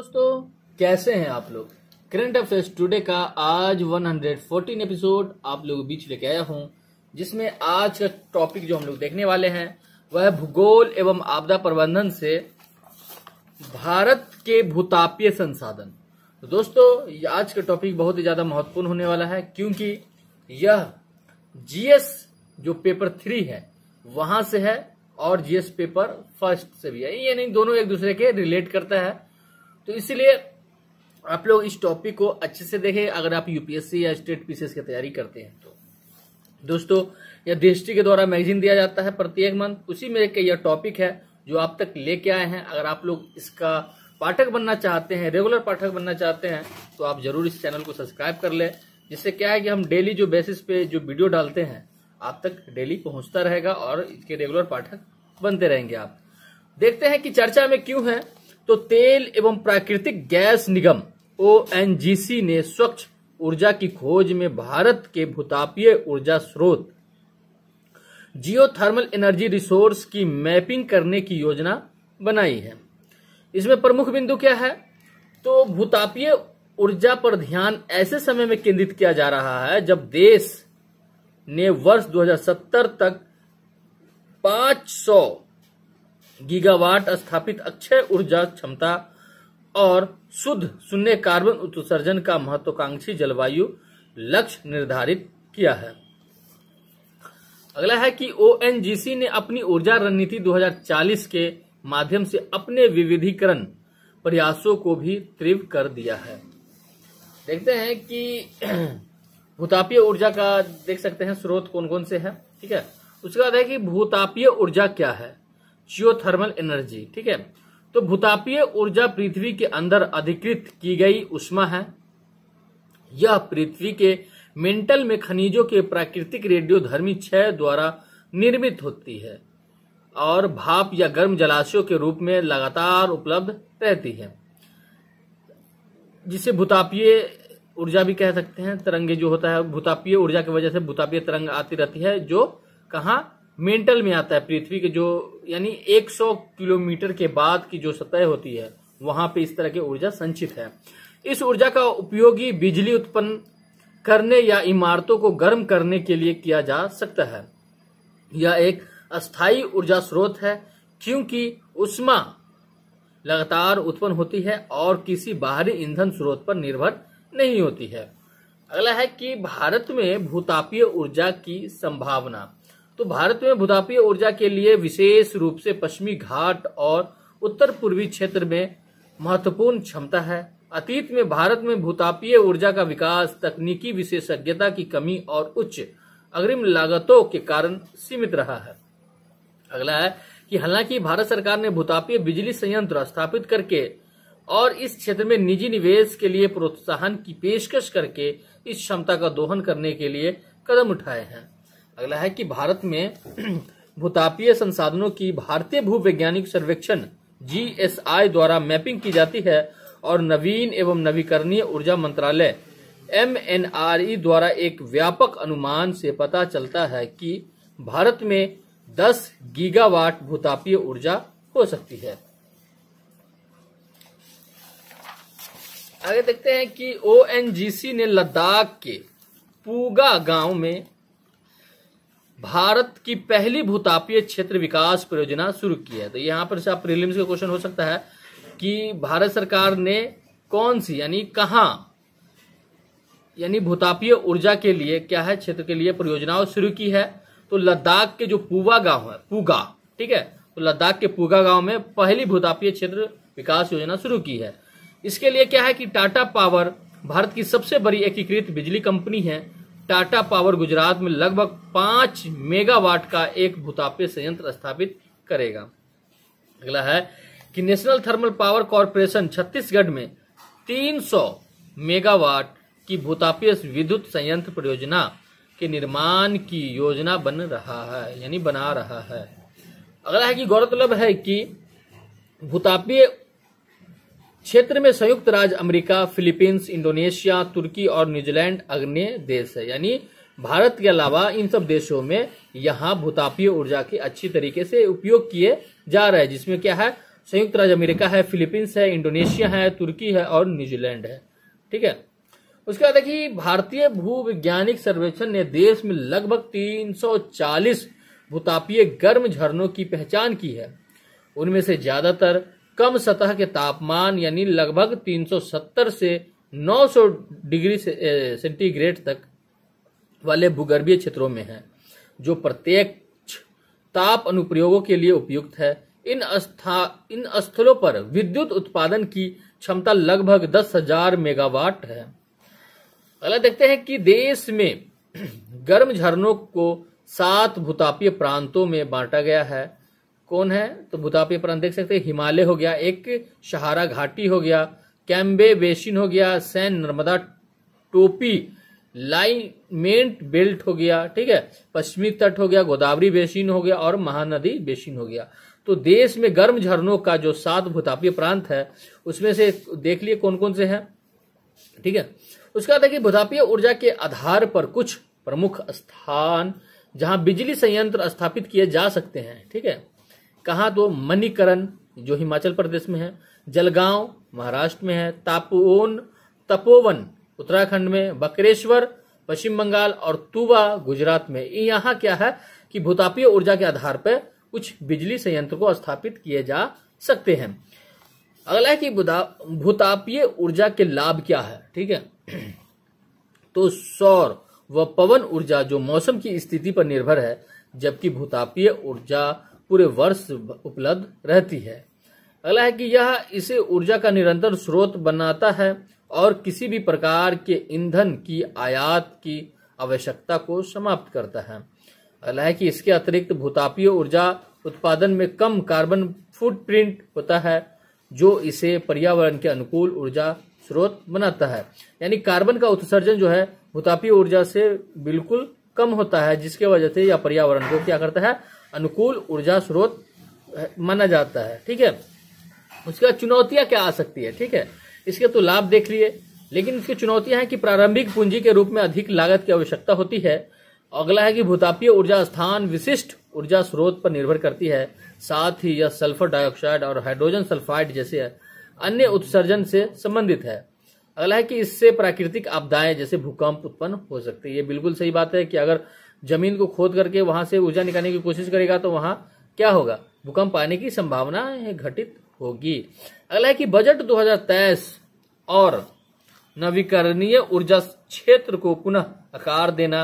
दोस्तों कैसे हैं आप लोग करंट अफेयर्स टुडे का आज 114 एपिसोड आप लोगों के बीच लेके आया हूं जिसमें आज का टॉपिक जो हम लोग देखने वाले हैं वह भूगोल एवं आपदा प्रबंधन से भारत के भूतापीय संसाधन तो दोस्तों आज का टॉपिक बहुत ही ज्यादा महत्वपूर्ण होने वाला है क्योंकि यह जीएस जो पेपर थ्री है वहां से है और जीएस पेपर फर्स्ट से भी है नहीं दोनों एक दूसरे के रिलेट करता है तो इसलिए आप लोग इस टॉपिक को अच्छे से देखें अगर आप यूपीएससी या स्टेट पीसीएस की तैयारी करते हैं तो दोस्तों यह दृष्टि के द्वारा मैगजीन दिया जाता है प्रत्येक मंथ उसी में यह टॉपिक है जो आप तक लेके आए हैं अगर आप लोग इसका पाठक बनना चाहते हैं रेगुलर पाठक बनना चाहते हैं तो आप जरूर इस चैनल को सब्सक्राइब कर ले जिससे क्या है कि हम डेली जो बेसिस पे जो वीडियो डालते हैं आप तक डेली पहुंचता रहेगा और इसके रेगुलर पाठक बनते रहेंगे आप देखते हैं कि चर्चा में क्यों है तो तेल एवं प्राकृतिक गैस निगम ओ ने स्वच्छ ऊर्जा की खोज में भारत के भूतापीय ऊर्जा स्रोत जियोथर्मल एनर्जी रिसोर्स की मैपिंग करने की योजना बनाई है इसमें प्रमुख बिंदु क्या है तो भूतापीय ऊर्जा पर ध्यान ऐसे समय में केंद्रित किया जा रहा है जब देश ने वर्ष 2070 तक 500 गीगावाट स्थापित अक्षय ऊर्जा क्षमता और शुद्ध शून्य कार्बन उत्सर्जन का महत्वाकांक्षी जलवायु लक्ष्य निर्धारित किया है अगला है कि ओएनजीसी ने अपनी ऊर्जा रणनीति 2040 के माध्यम से अपने विविधीकरण प्रयासों को भी तीव्र कर दिया है देखते हैं कि भूतापीय ऊर्जा का देख सकते हैं स्रोत कौन कौन से हैं ठीक है उसके बाद है कि भूतापीय ऊर्जा क्या है जियोथर्मल एनर्जी ठीक है तो भूतापीय ऊर्जा पृथ्वी के अंदर अधिकृत की गई उष्मा है यह पृथ्वी के मेंटल में खनिजों के प्राकृतिक रेडियोधर्मी क्षय द्वारा निर्मित होती है और भाप या गर्म जलाशयों के रूप में लगातार उपलब्ध रहती है जिसे भूतापीय ऊर्जा भी कह सकते हैं तरंगे जो होता है भूतापीय ऊर्जा की वजह से भूतापीय तरंग आती रहती है जो कहा मेंटल में आता है पृथ्वी के जो यानी 100 किलोमीटर के बाद की जो सतह होती है वहां पे इस तरह की ऊर्जा संचित है इस ऊर्जा का उपयोग ही बिजली उत्पन्न करने या इमारतों को गर्म करने के लिए किया जा सकता है यह एक अस्थायी ऊर्जा स्रोत है क्योंकि उष्मा लगातार उत्पन्न होती है और किसी बाहरी ईंधन स्रोत पर निर्भर नहीं होती है अगला है कि भारत में भूतापीय ऊर्जा की संभावना तो भारत में भूतापीय ऊर्जा के लिए विशेष रूप से पश्चिमी घाट और उत्तर पूर्वी क्षेत्र में महत्वपूर्ण क्षमता है अतीत में भारत में भूतापीय ऊर्जा का विकास तकनीकी विशेषज्ञता की कमी और उच्च अग्रिम लागतों के कारण सीमित रहा है अगला है कि हालांकि भारत सरकार ने भूतापीय बिजली संयंत्र स्थापित करके और इस क्षेत्र में निजी निवेश के लिए प्रोत्साहन की पेशकश करके इस क्षमता का दोहन करने के लिए कदम उठाए हैं अगला है कि भारत में भूतापीय संसाधनों की भारतीय भूवैज्ञानिक सर्वेक्षण आई द्वारा मैपिंग की जाती है और नवीन एवं नवीकरणीय ऊर्जा मंत्रालय एमएनआरई e द्वारा एक व्यापक अनुमान से पता चलता है कि भारत में 10 गीगावाट भूतापीय ऊर्जा हो सकती है आगे देखते हैं कि ओ ने लद्दाख के पूगा गांव में भारत की पहली भूतापीय क्षेत्र विकास परियोजना शुरू की है तो यहाँ पर से आप प्रीलिम्स का क्वेश्चन हो सकता है कि भारत सरकार ने कौन सी यानी कहा यानी भूतापीय ऊर्जा के लिए क्या है क्षेत्र के लिए परियोजनाओं शुरू की है तो लद्दाख के जो पूवा गांव है पूगा ठीक है तो लद्दाख के पूगा गांव में पहली भूतापीय क्षेत्र विकास योजना शुरू की है इसके लिए क्या है कि टाटा पावर भारत की सबसे बड़ी एकीकृत बिजली कंपनी है टाटा पावर गुजरात में लगभग पांच मेगावाट का एक भूतापे संयंत्र स्थापित करेगा अगला है कि National Thermal Power Corporation Chhattisgarh में 300 मेगावाट की भूतापीय विद्युत संयंत्र परियोजना के निर्माण की योजना बन रहा है यानी बना रहा है अगला है कि गौरतलब है कि भूतापीय क्षेत्र में संयुक्त राज्य अमेरिका फिलीपींस इंडोनेशिया तुर्की और न्यूजीलैंड अग्नि देश है यानी भारत के अलावा इन सब देशों में यहाँ भूतापीय ऊर्जा के अच्छी तरीके से उपयोग किए जा रहे हैं जिसमें क्या है संयुक्त राज्य अमेरिका है फिलीपींस है इंडोनेशिया है तुर्की है और न्यूजीलैंड है ठीक है उसके बाद देखिए भारतीय वैज्ञानिक सर्वेक्षण ने देश में लगभग 340 भूतापीय गर्म झरनों की पहचान की है उनमें से ज्यादातर कम सतह के तापमान यानी लगभग 370 से 900 डिग्री सेंटीग्रेड तक वाले भूगर्भीय क्षेत्रों में है जो प्रत्यक्ष ताप अनुप्रयोगों के लिए उपयुक्त है इन स्था इन स्थलों पर विद्युत उत्पादन की क्षमता लगभग दस हजार मेगावाट है अगला देखते हैं कि देश में गर्म झरनों को सात भूतापीय प्रांतों में बांटा गया है कौन है तो भूतापी पर देख सकते हैं हिमालय हो गया एक सहारा घाटी हो गया कैम्बे बेसिन हो गया सैन नर्मदा टोपी लाइमेंट बेल्ट हो गया ठीक है पश्चिमी तट हो गया गोदावरी बेसिन हो गया और महानदी बेसिन हो गया तो देश में गर्म झरनों का जो सात भूतापीय प्रांत है उसमें से देख लिए कौन कौन से हैं ठीक है उसके बाद देखिए भूतापीय ऊर्जा के आधार पर कुछ प्रमुख स्थान जहां बिजली संयंत्र स्थापित किए जा सकते हैं ठीक है कहाँ दो मणिकरण जो हिमाचल प्रदेश में है जलगांव महाराष्ट्र में है तापोन तपोवन उत्तराखंड में बकरेश्वर पश्चिम बंगाल और तुवा गुजरात में यहाँ क्या है कि भूतापीय ऊर्जा के आधार पर कुछ बिजली संयंत्र को स्थापित किए जा सकते हैं अगला है कि भूतापीय ऊर्जा के लाभ क्या है ठीक है तो सौर व पवन ऊर्जा जो मौसम की स्थिति पर निर्भर है जबकि भूतापीय ऊर्जा पूरे वर्ष उपलब्ध रहती है अगला है कि यह इसे ऊर्जा का निरंतर स्रोत बनाता है और किसी भी प्रकार के ईंधन की आयात की आवश्यकता को समाप्त करता है अगला है कि इसके अतिरिक्त भूतापीय ऊर्जा उत्पादन में कम कार्बन फुटप्रिंट होता है जो इसे पर्यावरण के अनुकूल ऊर्जा स्रोत बनाता है यानी कार्बन का उत्सर्जन जो है भूतापीय ऊर्जा से बिल्कुल कम होता है जिसके वजह से यह पर्यावरण को क्या करता है अनुकूल ऊर्जा स्रोत माना जाता है ठीक है उसके बाद चुनौतियां क्या आ सकती है ठीक है इसके तो लाभ देख लिए लेकिन इसकी चुनौतियां हैं कि प्रारंभिक पूंजी के रूप में अधिक लागत की आवश्यकता होती है अगला है कि भूतापीय ऊर्जा स्थान विशिष्ट ऊर्जा स्रोत पर निर्भर करती है साथ ही यह सल्फर डाइऑक्साइड और हाइड्रोजन सल्फाइड जैसे अन्य उत्सर्जन से संबंधित है अगला है कि इससे प्राकृतिक आपदाएं जैसे भूकंप उत्पन्न हो सकती है ये बिल्कुल सही बात है कि अगर जमीन को खोद करके वहां से ऊर्जा निकालने की कोशिश करेगा तो वहां क्या होगा भूकंप आने की संभावना घटित होगी अगला है कि बजट 2023 और नवीकरणीय ऊर्जा क्षेत्र को पुनः आकार देना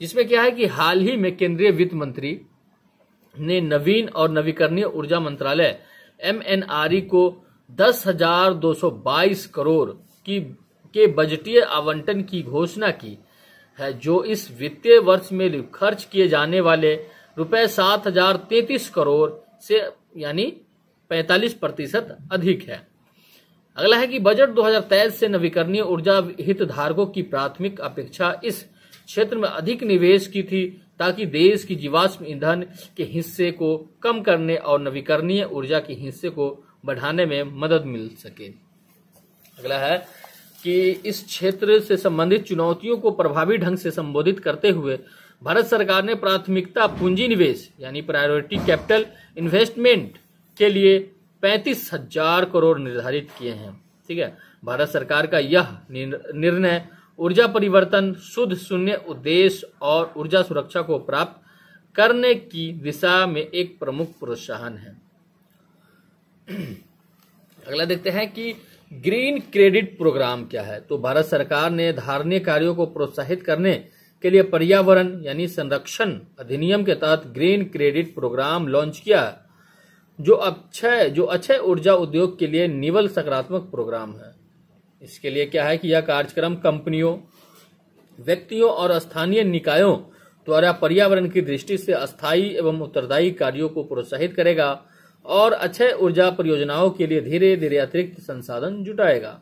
जिसमें क्या है कि हाल ही में केंद्रीय वित्त मंत्री ने नवीन और नवीकरणीय ऊर्जा मंत्रालय एम को दस हजार दो सौ बाईस करोड़ की के बजटीय आवंटन की घोषणा की है जो इस वित्तीय वर्ष में खर्च किए जाने वाले रुपए सात हजार तैतीस करोड़ से यानी पैतालीस प्रतिशत अधिक है अगला है कि बजट 2023 से नवीकरणीय ऊर्जा हितधारकों की प्राथमिक अपेक्षा इस क्षेत्र में अधिक निवेश की थी ताकि देश की जीवाश्म ईंधन के हिस्से को कम करने और नवीकरणीय ऊर्जा के हिस्से को बढ़ाने में मदद मिल सके अगला है कि इस क्षेत्र से संबंधित चुनौतियों को प्रभावी ढंग से संबोधित करते हुए भारत सरकार ने प्राथमिकता पूंजी निवेश यानी प्रायोरिटी कैपिटल इन्वेस्टमेंट के लिए पैंतीस हजार करोड़ निर्धारित किए हैं ठीक है भारत सरकार का यह निर्णय ऊर्जा परिवर्तन शुद्ध शून्य उद्देश्य और ऊर्जा सुरक्षा को प्राप्त करने की दिशा में एक प्रमुख प्रोत्साहन है अगला देखते हैं कि ग्रीन क्रेडिट प्रोग्राम क्या है तो भारत सरकार ने धारणीय कार्यों को प्रोत्साहित करने के लिए पर्यावरण यानी संरक्षण अधिनियम के तहत ग्रीन क्रेडिट प्रोग्राम लॉन्च किया जो अक्षय जो अक्षय ऊर्जा उद्योग के लिए निवल सकारात्मक प्रोग्राम है इसके लिए क्या है कि यह कार्यक्रम कंपनियों व्यक्तियों और स्थानीय निकायों द्वारा पर्यावरण की दृष्टि से अस्थायी एवं उत्तरदायी कार्यों को प्रोत्साहित करेगा और अच्छे ऊर्जा परियोजनाओं के लिए धीरे धीरे अतिरिक्त संसाधन जुटाएगा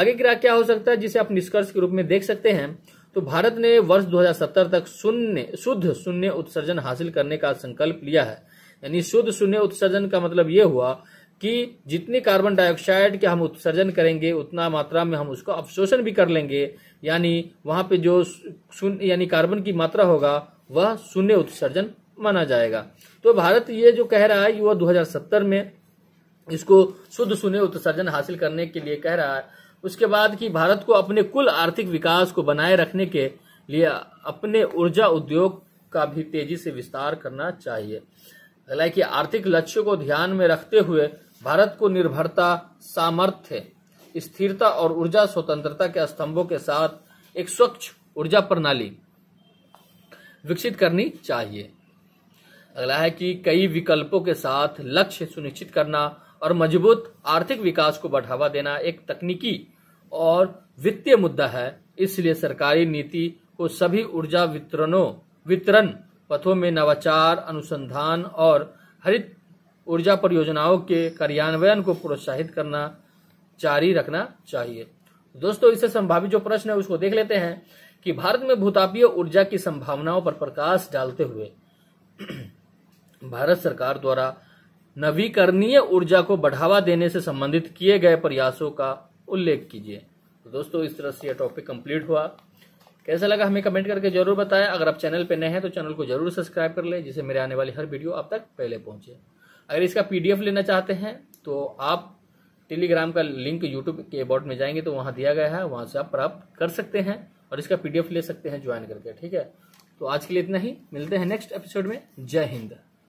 आगे क्या क्या हो सकता है जिसे आप निष्कर्ष के रूप में देख सकते हैं तो भारत ने वर्ष 2070 तक शून्य शुद्ध शून्य उत्सर्जन हासिल करने का संकल्प लिया है यानी शुद्ध शून्य उत्सर्जन का मतलब ये हुआ कि जितनी कार्बन डाइऑक्साइड के हम उत्सर्जन करेंगे उतना मात्रा में हम उसको अवशोषण भी कर लेंगे यानी वहां पे जो यानी कार्बन की मात्रा होगा वह शून्य उत्सर्जन माना जाएगा तो भारत ये जो कह रहा है युवा 2070 में इसको शुद्ध सुने उत्सर्जन हासिल करने के लिए कह रहा है उसके बाद कि भारत को अपने कुल आर्थिक विकास को बनाए रखने के लिए अपने ऊर्जा उद्योग का भी तेजी से विस्तार करना चाहिए हालांकि आर्थिक लक्ष्य को ध्यान में रखते हुए भारत को निर्भरता सामर्थ्य स्थिरता और ऊर्जा स्वतंत्रता के स्तंभों के साथ एक स्वच्छ ऊर्जा प्रणाली विकसित करनी चाहिए अगला है कि कई विकल्पों के साथ लक्ष्य सुनिश्चित करना और मजबूत आर्थिक विकास को बढ़ावा देना एक तकनीकी और वित्तीय मुद्दा है इसलिए सरकारी नीति को सभी ऊर्जा वितरणों वितरण पथों में नवाचार अनुसंधान और हरित ऊर्जा परियोजनाओं के कार्यान्वयन को प्रोत्साहित करना जारी रखना चाहिए दोस्तों इससे संभावित जो प्रश्न है उसको देख लेते हैं कि भारत में भूतापीय ऊर्जा की संभावनाओं पर प्रकाश डालते हुए भारत सरकार द्वारा नवीकरणीय ऊर्जा को बढ़ावा देने से संबंधित किए गए प्रयासों का उल्लेख कीजिए तो दोस्तों इस तरह से यह टॉपिक कंप्लीट हुआ कैसा लगा हमें कमेंट करके जरूर बताएं अगर आप चैनल पर नए हैं तो चैनल को जरूर सब्सक्राइब कर लें जिससे मेरे आने वाली हर वीडियो आप तक पहले पहुंचे अगर इसका पीडीएफ लेना चाहते हैं तो आप टेलीग्राम का लिंक यूट्यूब के अबाउट में जाएंगे तो वहाँ दिया गया है वहाँ से आप प्राप्त कर सकते हैं और इसका पीडीएफ ले सकते हैं ज्वाइन करके ठीक है तो आज के लिए इतना ही मिलते हैं नेक्स्ट एपिसोड में जय हिंद